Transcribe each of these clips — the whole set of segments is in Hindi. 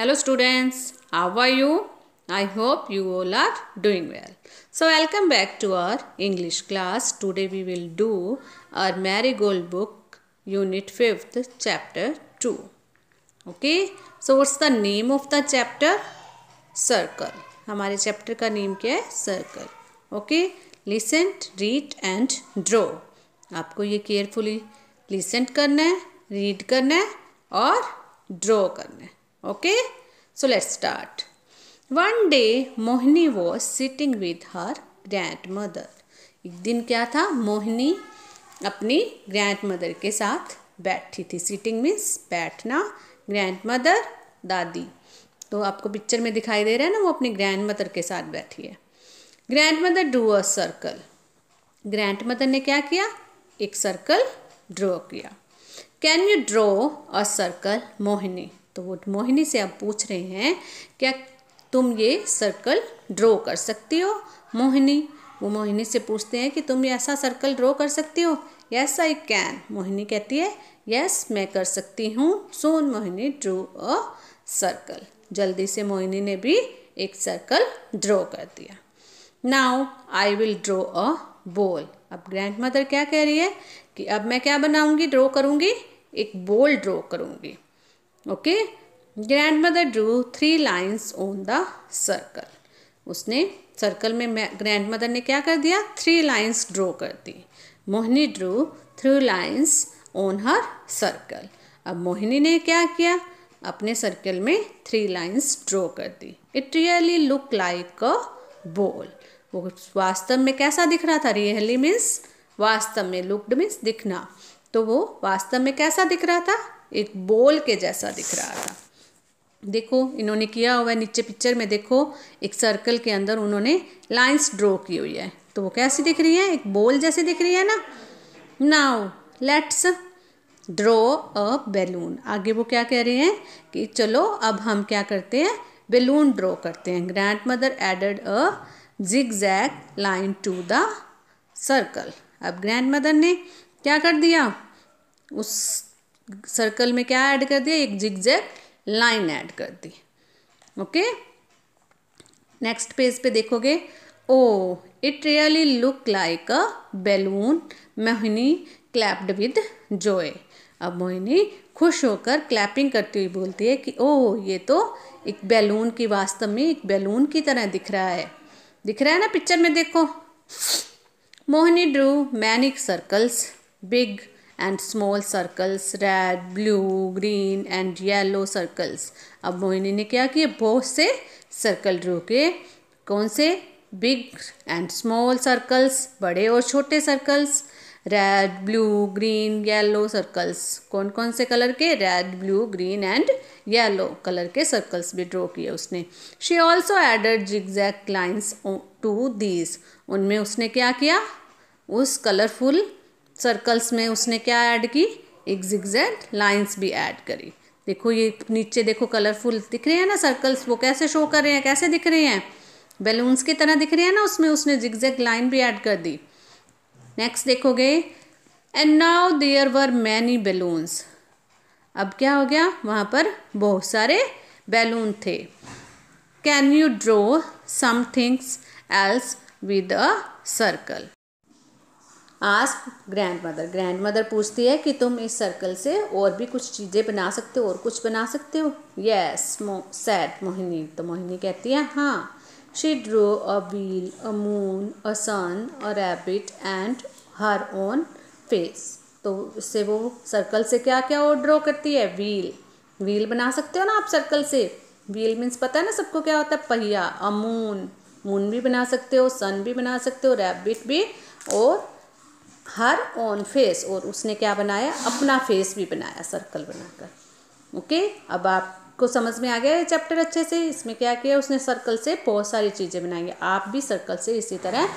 hello students how are you i hope you all are doing well so welcome back to our english class today we will do our marigold book unit 5th chapter 2 okay so what's the name of the chapter circle हमारे चैप्टर का नेम क्या है circle okay listen read and draw आपको ये केयरफुली लिसन करना है रीड करना है और ड्रॉ करना है Okay? So let's start. One day Mohini was sitting with her grandmother. एक दिन क्या था मोहिनी अपनी ग्रैंड मदर के साथ बैठी थी सीटिंग मीन्स बैठना ग्रैंड मदर दादी तो आपको पिक्चर में दिखाई दे रहा है ना वो अपनी ग्रैंड मदर के साथ बैठी है grandmother drew a circle grandmother ने क्या किया एक सर्कल ड्रॉ किया can you draw a circle Mohini तो वो मोहिनी से अब पूछ रहे हैं क्या तुम ये सर्कल ड्रॉ कर सकती हो मोहिनी वो मोहिनी से पूछते हैं कि तुम ऐसा सर्कल ड्रॉ कर सकती हो यस आई कैन मोहिनी कहती है यस मैं कर सकती हूँ सोन मोहिनी ड्रू अ सर्कल जल्दी से मोहिनी ने भी एक सर्कल ड्रॉ कर दिया now I will draw a ball अब ग्रैंड मदर क्या कह रही है कि अब मैं क्या बनाऊँगी ड्रॉ करूँगी एक बॉल ड्रॉ करूँगी okay grandmother drew three lines on the circle उसने सर्कल में ग्रैंड मदर ने क्या कर दिया थ्री लाइन्स ड्रॉ कर दी Mohini drew three lines on her circle अब मोहिनी ने क्या किया अपने सर्कल में थ्री लाइन्स ड्रॉ कर दी it really look like a ball वो वास्तव में कैसा दिख रहा था रियली मीन्स वास्तव में लुकड मीन्स दिखना तो वो वास्तव में कैसा दिख रहा था एक बोल के जैसा दिख रहा था देखो इन्होंने किया हुआ है नीचे पिक्चर में देखो एक सर्कल के अंदर उन्होंने लाइंस ड्रॉ की हुई है तो वो कैसी दिख रही है एक बोल जैसे दिख रही है ना now let's draw a balloon आगे वो क्या कह रहे हैं कि चलो अब हम क्या करते हैं बैलून ड्रॉ करते हैं grandmother added a zigzag line to the circle अब ग्रैंड मदर ने क्या कर दिया उस सर्कल में क्या ऐड कर दिया एक जैग लाइन ऐड कर दी ओके नेक्स्ट पेज पे देखोगे oh it really look like a balloon Mohini clapped with joy अब मोहिनी खुश होकर क्लैपिंग करती हुई बोलती है कि ओ oh, ये तो एक बैलून की वास्तव में एक बैलून की तरह दिख रहा है दिख रहा है ना पिक्चर में देखो Mohini drew many circles big and small circles red blue green and yellow circles अब मोहिनी ने क्या किया बहुत से सर्कल ड्रो के कौन से बिग एंड स्मॉल सर्कल्स बड़े और छोटे circles red blue green yellow circles कौन कौन से कलर के red blue green and yellow colour के सर्कल्स भी ड्रॉ किए उसने she also added zigzag lines to these उनमें उसने क्या किया उस कलरफुल सर्कल्स में उसने क्या ऐड की एक जिगजैग लाइंस भी ऐड करी देखो ये नीचे देखो कलरफुल दिख रहे हैं ना सर्कल्स वो कैसे शो कर रहे हैं कैसे दिख रहे हैं बैलून्स की तरह दिख रहे हैं ना उसमें उसने जिगजैग लाइन भी ऐड कर दी नेक्स्ट देखोगे and now there were many balloons अब क्या हो गया वहाँ पर बहुत सारे बैलून थे can you draw some things else with a circle ask grandmother grandmother पूछती है कि तुम इस सर्कल से और भी कुछ चीज़ें बना सकते हो और कुछ बना सकते हो यस मो सैड मोहिनी तो मोहिनी कहती है हाँ she drew a wheel a moon a sun a rabbit and her own face तो इससे वो सर्कल से क्या क्या और ड्रॉ करती है व्हील व्हील बना सकते हो ना आप सर्कल से व्हील मीन्स पता है ना सबको क्या होता है पहिया अ मून मून भी बना सकते हो सन भी बना सकते हो रैबिट भी और हर ऑन फेस और उसने क्या बनाया अपना फेस भी बनाया सर्कल बनाकर ओके अब आपको समझ में आ गया है चैप्टर अच्छे से इसमें क्या किया उसने सर्कल से बहुत सारी चीज़ें बनाई आप भी सर्कल से इसी तरह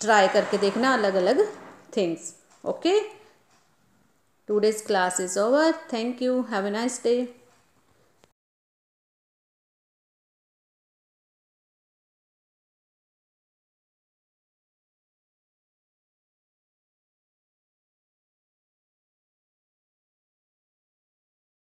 ट्राई करके देखना अलग अलग things okay today's class is over thank you have a nice day